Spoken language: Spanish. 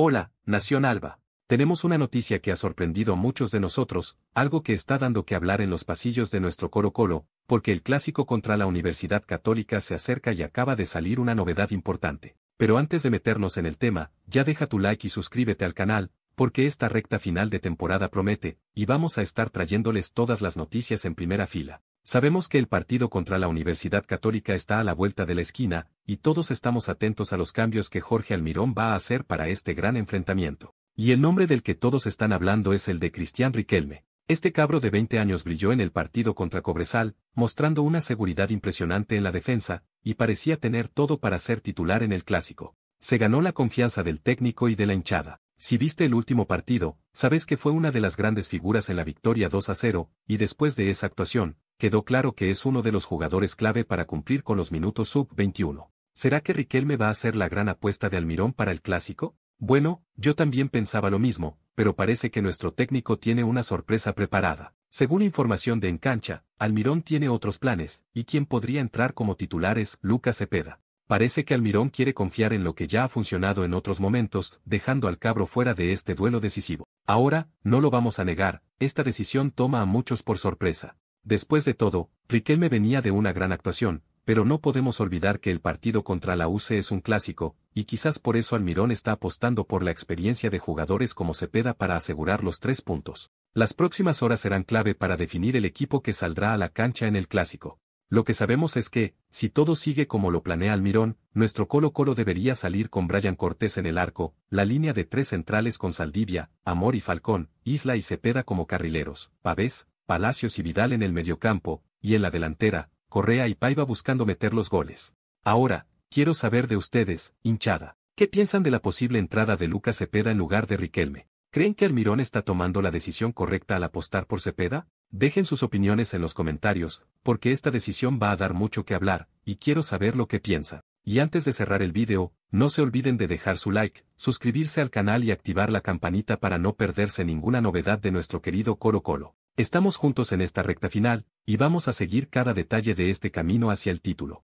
Hola, Nación Alba. Tenemos una noticia que ha sorprendido a muchos de nosotros, algo que está dando que hablar en los pasillos de nuestro Coro Colo, porque el clásico contra la Universidad Católica se acerca y acaba de salir una novedad importante. Pero antes de meternos en el tema, ya deja tu like y suscríbete al canal, porque esta recta final de temporada promete, y vamos a estar trayéndoles todas las noticias en primera fila. Sabemos que el partido contra la Universidad Católica está a la vuelta de la esquina, y todos estamos atentos a los cambios que Jorge Almirón va a hacer para este gran enfrentamiento. Y el nombre del que todos están hablando es el de Cristian Riquelme. Este cabro de 20 años brilló en el partido contra Cobresal, mostrando una seguridad impresionante en la defensa, y parecía tener todo para ser titular en el clásico. Se ganó la confianza del técnico y de la hinchada. Si viste el último partido, sabes que fue una de las grandes figuras en la victoria 2 a 0, y después de esa actuación, quedó claro que es uno de los jugadores clave para cumplir con los minutos sub-21. ¿Será que Riquelme va a ser la gran apuesta de Almirón para el clásico? Bueno, yo también pensaba lo mismo, pero parece que nuestro técnico tiene una sorpresa preparada. Según información de Encancha, Almirón tiene otros planes, y quien podría entrar como titular es Lucas Cepeda. Parece que Almirón quiere confiar en lo que ya ha funcionado en otros momentos, dejando al cabro fuera de este duelo decisivo. Ahora, no lo vamos a negar, esta decisión toma a muchos por sorpresa. Después de todo, Riquelme venía de una gran actuación, pero no podemos olvidar que el partido contra la UC es un clásico, y quizás por eso Almirón está apostando por la experiencia de jugadores como Cepeda para asegurar los tres puntos. Las próximas horas serán clave para definir el equipo que saldrá a la cancha en el clásico. Lo que sabemos es que, si todo sigue como lo planea Almirón, nuestro Colo Colo debería salir con Brian Cortés en el arco, la línea de tres centrales con Saldivia, Amor y Falcón, Isla y Cepeda como carrileros, Pavés, Palacios y Vidal en el mediocampo, y en la delantera, Correa y Paiva buscando meter los goles. Ahora, quiero saber de ustedes, hinchada. ¿Qué piensan de la posible entrada de Lucas Cepeda en lugar de Riquelme? ¿Creen que Almirón está tomando la decisión correcta al apostar por Cepeda? Dejen sus opiniones en los comentarios, porque esta decisión va a dar mucho que hablar, y quiero saber lo que piensan. Y antes de cerrar el vídeo, no se olviden de dejar su like, suscribirse al canal y activar la campanita para no perderse ninguna novedad de nuestro querido coro Colo. Estamos juntos en esta recta final, y vamos a seguir cada detalle de este camino hacia el título.